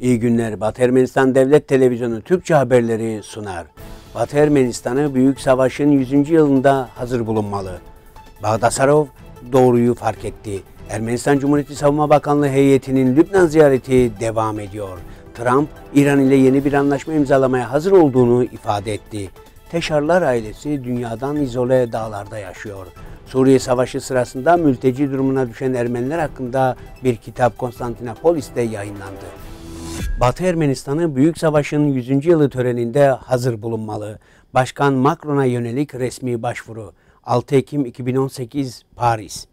İyi günler. Batı Ermenistan Devlet Televizyonu Türkçe haberleri sunar. Batı Ermenistan'ı Büyük Savaş'ın 100. yılında hazır bulunmalı. Bağdasarov doğruyu fark etti. Ermenistan Cumhuriyeti Savunma Bakanlığı heyetinin Lübnan ziyareti devam ediyor. Trump, İran ile yeni bir anlaşma imzalamaya hazır olduğunu ifade etti. Teşarlar ailesi dünyadan izole dağlarda yaşıyor. Suriye Savaşı sırasında mülteci durumuna düşen Ermeniler hakkında bir kitap Konstantinopolis'te yayınlandı. Batı Ermenistan'ı Büyük Savaşı'nın 100. yılı töreninde hazır bulunmalı. Başkan Macron'a yönelik resmi başvuru. 6 Ekim 2018 Paris.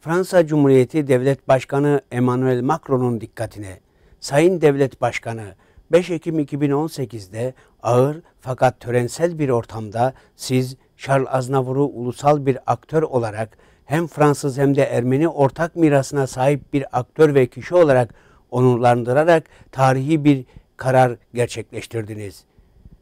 Fransa Cumhuriyeti Devlet Başkanı Emmanuel Macron'un dikkatine. Sayın Devlet Başkanı 5 Ekim 2018'de ağır fakat törensel bir ortamda siz Charles Aznavur'u ulusal bir aktör olarak hem Fransız hem de Ermeni ortak mirasına sahip bir aktör ve kişi olarak onurlandırarak tarihi bir karar gerçekleştirdiniz.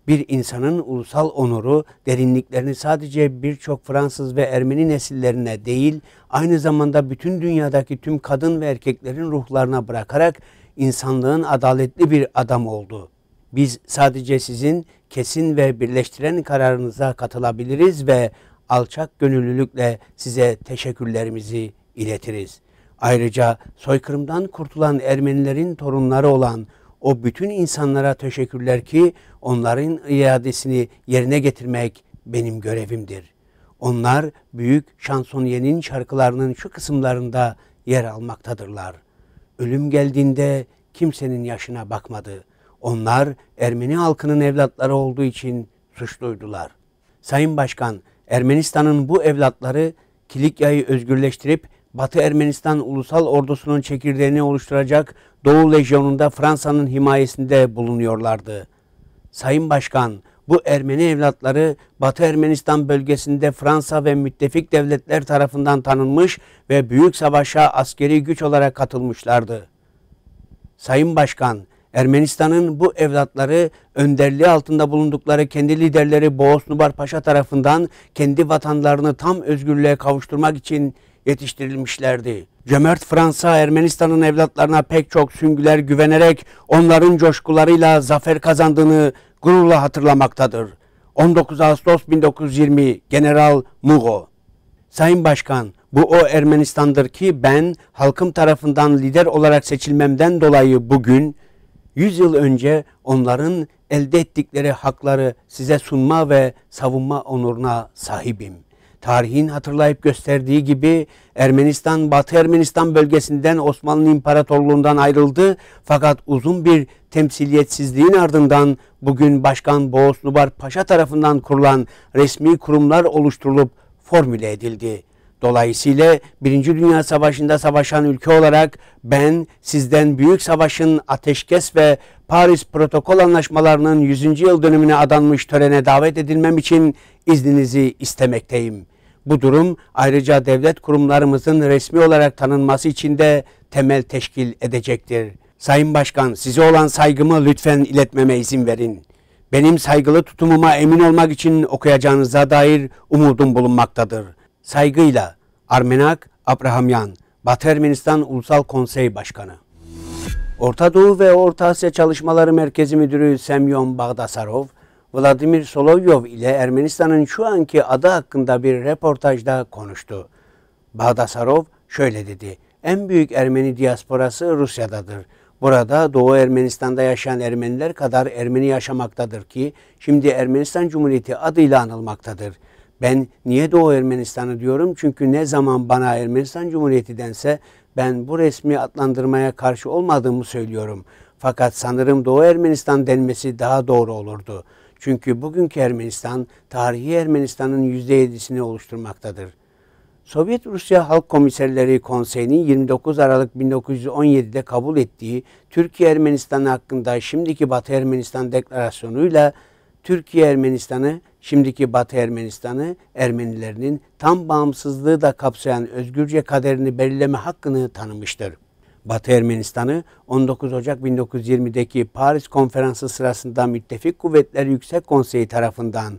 Bir insanın ulusal onuru derinliklerini sadece birçok Fransız ve Ermeni nesillerine değil, aynı zamanda bütün dünyadaki tüm kadın ve erkeklerin ruhlarına bırakarak insanlığın adaletli bir adam oldu. Biz sadece sizin kesin ve birleştiren kararınıza katılabiliriz ve alçak gönüllülükle size teşekkürlerimizi iletiriz. Ayrıca soykırımdan kurtulan Ermenilerin torunları olan o bütün insanlara teşekkürler ki onların iadesini yerine getirmek benim görevimdir. Onlar büyük şansonyenin şarkılarının şu kısımlarında yer almaktadırlar. Ölüm geldiğinde kimsenin yaşına bakmadı. Onlar Ermeni halkının evlatları olduğu için suçluydular. Sayın Başkan, Ermenistan'ın bu evlatları Kilikya'yı özgürleştirip Batı Ermenistan Ulusal Ordusu'nun çekirdeğini oluşturacak Doğu Lejyonu'nda Fransa'nın himayesinde bulunuyorlardı. Sayın Başkan, bu Ermeni evlatları Batı Ermenistan bölgesinde Fransa ve müttefik devletler tarafından tanınmış ve büyük savaşa askeri güç olarak katılmışlardı. Sayın Başkan, Ermenistan'ın bu evlatları önderliği altında bulundukları kendi liderleri Boğaz Nubar Paşa tarafından kendi vatanlarını tam özgürlüğe kavuşturmak için yetiştirilmişlerdi. Cömert Fransa Ermenistan'ın evlatlarına pek çok süngüler güvenerek onların coşkularıyla zafer kazandığını gururla hatırlamaktadır. 19 Ağustos 1920 General Mugo Sayın Başkan, bu o Ermenistan'dır ki ben halkım tarafından lider olarak seçilmemden dolayı bugün 100 yıl önce onların elde ettikleri hakları size sunma ve savunma onuruna sahibim tarihin hatırlayıp gösterdiği gibi Ermenistan, Batı Ermenistan bölgesinden Osmanlı İmparatorluğundan ayrıldı. Fakat uzun bir temsiliyetsizliğin ardından bugün Başkan Boğaz Nubar Paşa tarafından kurulan resmi kurumlar oluşturulup formüle edildi. Dolayısıyla Birinci Dünya Savaşı'nda savaşan ülke olarak ben sizden büyük savaşın ateşkes ve Paris Protokol Anlaşmalarının 100. yıl dönümüne adanmış törene davet edilmem için izninizi istemekteyim. Bu durum ayrıca devlet kurumlarımızın resmi olarak tanınması için de temel teşkil edecektir. Sayın Başkan size olan saygımı lütfen iletmeme izin verin. Benim saygılı tutumuma emin olmak için okuyacağınıza dair umudum bulunmaktadır. Saygıyla Armenak Abrahamyan, Batı Ermenistan Ulusal Konsey Başkanı. Orta Doğu ve Orta Asya Çalışmaları Merkezi Müdürü Semyon Bagdasarov, Vladimir Solovyov ile Ermenistan'ın şu anki adı hakkında bir reportajda konuştu. Bagdasarov şöyle dedi, en büyük Ermeni diasporası Rusya'dadır. Burada Doğu Ermenistan'da yaşayan Ermeniler kadar Ermeni yaşamaktadır ki şimdi Ermenistan Cumhuriyeti adıyla anılmaktadır. Ben niye Doğu Ermenistan'ı diyorum? Çünkü ne zaman bana Ermenistan Cumhuriyeti dense ben bu resmi adlandırmaya karşı olmadığımı söylüyorum. Fakat sanırım Doğu Ermenistan denmesi daha doğru olurdu. Çünkü bugünkü Ermenistan, tarihi Ermenistan'ın %7'sini oluşturmaktadır. Sovyet Rusya Halk Komiserleri Konseyi'nin 29 Aralık 1917'de kabul ettiği Türkiye Ermenistanı hakkında şimdiki Batı Ermenistan deklarasyonuyla Türkiye Ermenistan'ı, şimdiki Batı Ermenistan'ı Ermenilerinin tam bağımsızlığı da kapsayan özgürce kaderini belirleme hakkını tanımıştır. Batı Ermenistan'ı 19 Ocak 1920'deki Paris Konferansı sırasında Müttefik Kuvvetler Yüksek Konseyi tarafından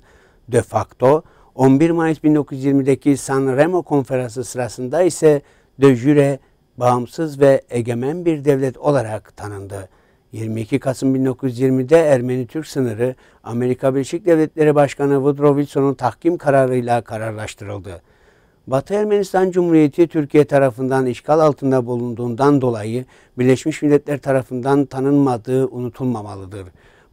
de facto 11 Mayıs 1920'deki San Remo Konferansı sırasında ise de jure bağımsız ve egemen bir devlet olarak tanındı. 22 Kasım 1920'de Ermeni-Türk sınırı Amerika Birleşik Devletleri Başkanı Woodrow Wilson'un tahkim kararıyla kararlaştırıldı. Batı Ermenistan Cumhuriyeti Türkiye tarafından işgal altında bulunduğundan dolayı Birleşmiş Milletler tarafından tanınmadığı unutulmamalıdır.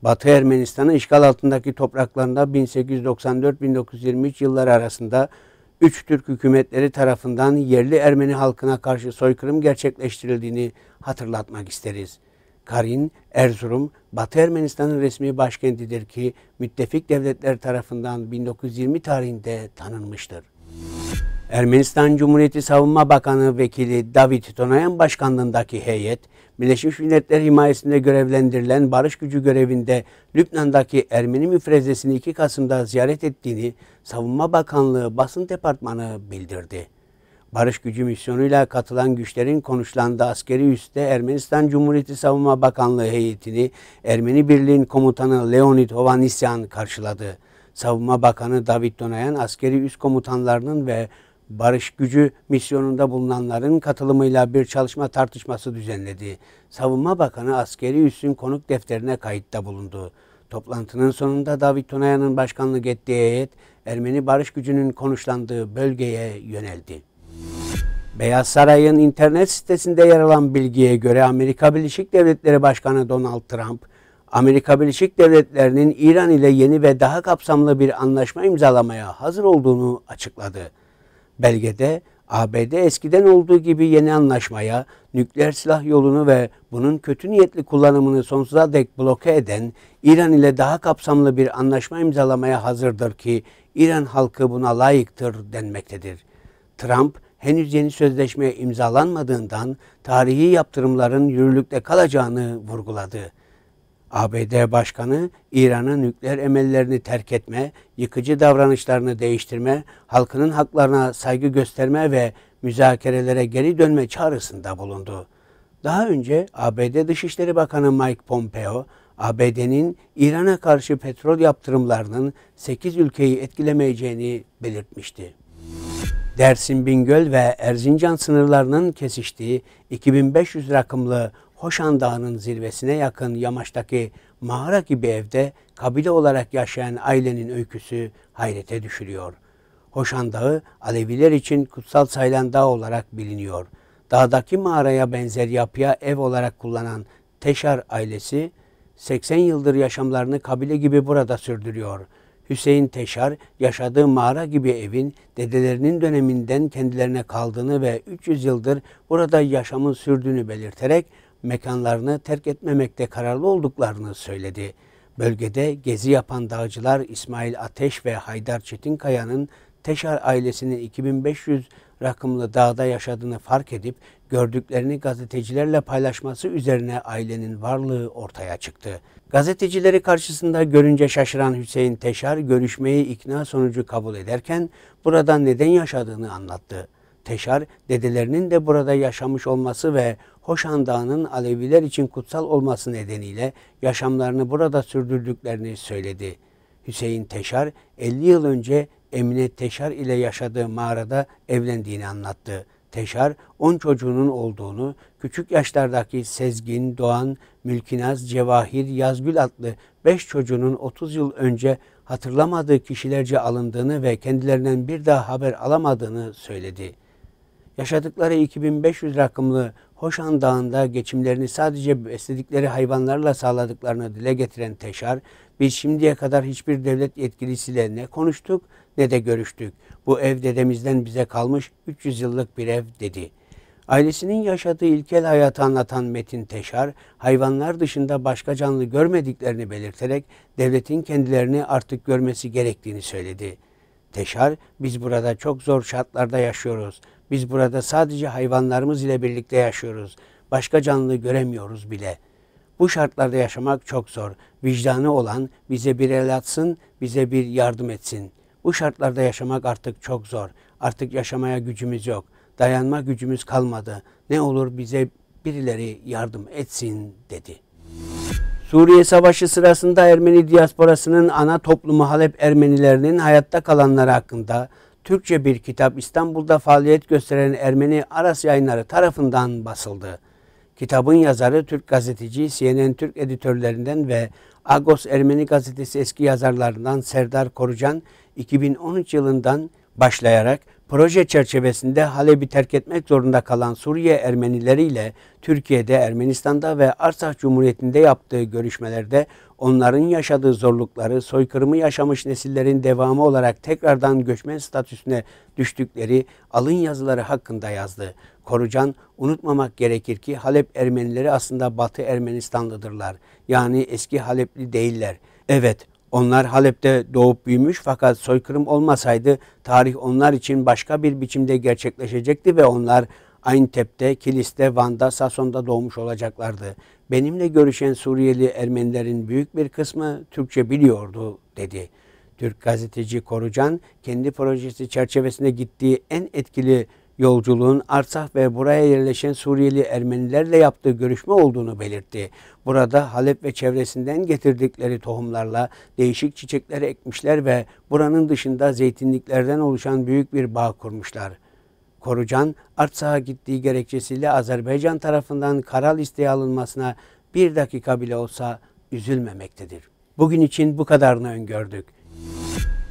Batı Ermenistan'ın işgal altındaki topraklarında 1894-1923 yılları arasında 3 Türk hükümetleri tarafından yerli Ermeni halkına karşı soykırım gerçekleştirildiğini hatırlatmak isteriz. Karin, Erzurum, Batı Ermenistan'ın resmi başkentidir ki müttefik devletler tarafından 1920 tarihinde tanınmıştır. Ermenistan Cumhuriyeti Savunma Bakanı Vekili David Tonayan başkanlığındaki heyet, Birleşmiş Milletler himayesinde görevlendirilen barış gücü görevinde Lübnan'daki Ermeni müfrezesini 2 Kasım'da ziyaret ettiğini Savunma Bakanlığı Basın Departmanı bildirdi. Barış Gücü misyonuyla katılan güçlerin konuşlandığı askeri üste Ermenistan Cumhuriyeti Savunma Bakanlığı heyetini Ermeni Birliği'nin komutanı Leonid Hovanisyan karşıladı. Savunma Bakanı David Donayan askeri üst komutanlarının ve barış gücü misyonunda bulunanların katılımıyla bir çalışma tartışması düzenledi. Savunma Bakanı askeri üssün konuk defterine kayıtta bulundu. Toplantının sonunda David Tonayan'ın başkanlık ettiği heyet Ermeni barış gücünün konuşlandığı bölgeye yöneldi. Beyaz Saray'ın internet sitesinde yer alan bilgiye göre Amerika Birleşik Devletleri Başkanı Donald Trump, Amerika Birleşik Devletleri'nin İran ile yeni ve daha kapsamlı bir anlaşma imzalamaya hazır olduğunu açıkladı. Belgede ABD eskiden olduğu gibi yeni anlaşmaya nükleer silah yolunu ve bunun kötü niyetli kullanımını sonsuza dek bloke eden İran ile daha kapsamlı bir anlaşma imzalamaya hazırdır ki İran halkı buna layıktır denmektedir. Trump, henüz yeni sözleşme imzalanmadığından tarihi yaptırımların yürürlükte kalacağını vurguladı. ABD Başkanı İran'ın nükleer emellerini terk etme, yıkıcı davranışlarını değiştirme, halkının haklarına saygı gösterme ve müzakerelere geri dönme çağrısında bulundu. Daha önce ABD Dışişleri Bakanı Mike Pompeo, ABD'nin İran'a karşı petrol yaptırımlarının 8 ülkeyi etkilemeyeceğini belirtmişti. Dersim Bingöl ve Erzincan sınırlarının kesiştiği 2500 rakımlı Hoşan Dağı'nın zirvesine yakın yamaçtaki mağara gibi evde kabile olarak yaşayan ailenin öyküsü hayrete düşürüyor. Hoşan Dağı Aleviler için kutsal sayılan dağ olarak biliniyor. Dağdaki mağaraya benzer yapıya ev olarak kullanan Teşar ailesi 80 yıldır yaşamlarını kabile gibi burada sürdürüyor.'' Hüseyin Teşar yaşadığı mağara gibi evin dedelerinin döneminden kendilerine kaldığını ve 300 yıldır burada yaşamın sürdüğünü belirterek mekanlarını terk etmemekte kararlı olduklarını söyledi. Bölgede gezi yapan dağcılar İsmail Ateş ve Haydar Çetinkaya'nın Teşar ailesinin 2500 rakımlı dağda yaşadığını fark edip gördüklerini gazetecilerle paylaşması üzerine ailenin varlığı ortaya çıktı. Gazetecileri karşısında görünce şaşıran Hüseyin Teşar görüşmeyi ikna sonucu kabul ederken burada neden yaşadığını anlattı. Teşar, dedelerinin de burada yaşamış olması ve Hoşan Dağı'nın Aleviler için kutsal olması nedeniyle yaşamlarını burada sürdürdüklerini söyledi. Hüseyin Teşar, 50 yıl önce Emine Teşar ile yaşadığı mağarada evlendiğini anlattı. Teşar 10 çocuğunun olduğunu, küçük yaşlardaki Sezgin, Doğan, Mülkinaz, Cevahir, Yazgül adlı 5 çocuğunun 30 yıl önce hatırlamadığı kişilerce alındığını ve kendilerinden bir daha haber alamadığını söyledi. Yaşadıkları 2500 rakımlı Hoşan Dağı'nda geçimlerini sadece besledikleri hayvanlarla sağladıklarını dile getiren Teşar, biz şimdiye kadar hiçbir devlet yetkilisiyle ne konuştuk ne de görüştük. Bu ev dedemizden bize kalmış 300 yıllık bir ev dedi. Ailesinin yaşadığı ilkel hayatı anlatan Metin Teşar, hayvanlar dışında başka canlı görmediklerini belirterek devletin kendilerini artık görmesi gerektiğini söyledi. Teşar, biz burada çok zor şartlarda yaşıyoruz. Biz burada sadece hayvanlarımız ile birlikte yaşıyoruz. Başka canlı göremiyoruz bile. Bu şartlarda yaşamak çok zor. Vicdanı olan bize bir el atsın, bize bir yardım etsin.'' Bu şartlarda yaşamak artık çok zor. Artık yaşamaya gücümüz yok. Dayanma gücümüz kalmadı. Ne olur bize birileri yardım etsin dedi. Suriye Savaşı sırasında Ermeni diasporasının ana toplumu Halep Ermenilerinin hayatta kalanları hakkında Türkçe bir kitap İstanbul'da faaliyet gösteren Ermeni Aras Yayınları tarafından basıldı. Kitabın yazarı Türk gazeteci CNN Türk editörlerinden ve Agos Ermeni gazetesi eski yazarlarından Serdar Korucan 2013 yılından başlayarak proje çerçevesinde Halep'i terk etmek zorunda kalan Suriye Ermenileriyle Türkiye'de, Ermenistan'da ve Arsah Cumhuriyeti'nde yaptığı görüşmelerde onların yaşadığı zorlukları, soykırımı yaşamış nesillerin devamı olarak tekrardan göçmen statüsüne düştükleri alın yazıları hakkında yazdı. Korucan, unutmamak gerekir ki Halep Ermenileri aslında Batı Ermenistanlıdırlar. Yani eski Halepli değiller. Evet, onlar Halep'te doğup büyümüş fakat soykırım olmasaydı tarih onlar için başka bir biçimde gerçekleşecekti ve onlar Ayntep'te, Kilis'te, Van'da, Sason'da doğmuş olacaklardı. Benimle görüşen Suriyeli Ermenilerin büyük bir kısmı Türkçe biliyordu dedi. Türk gazeteci Korucan kendi projesi çerçevesinde gittiği en etkili yolculuğun Artsah ve buraya yerleşen Suriyeli Ermenilerle yaptığı görüşme olduğunu belirtti. Burada Halep ve çevresinden getirdikleri tohumlarla değişik çiçekler ekmişler ve buranın dışında zeytinliklerden oluşan büyük bir bağ kurmuşlar. Korucan, Artsah'a gittiği gerekçesiyle Azerbaycan tarafından karal isteği alınmasına bir dakika bile olsa üzülmemektedir. Bugün için bu kadarını öngördük.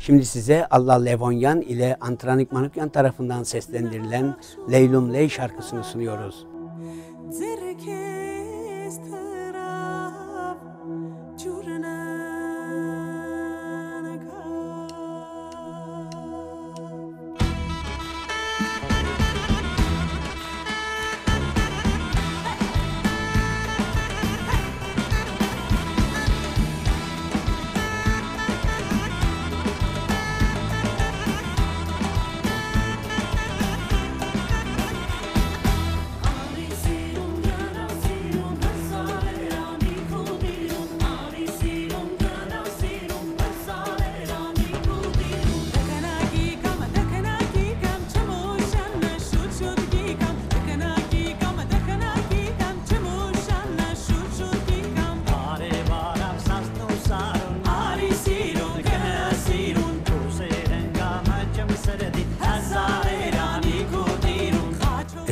Şimdi size Allah Levonyan ile Antranik Manukyan tarafından seslendirilen Leylum Ley şarkısını sunuyoruz. Derke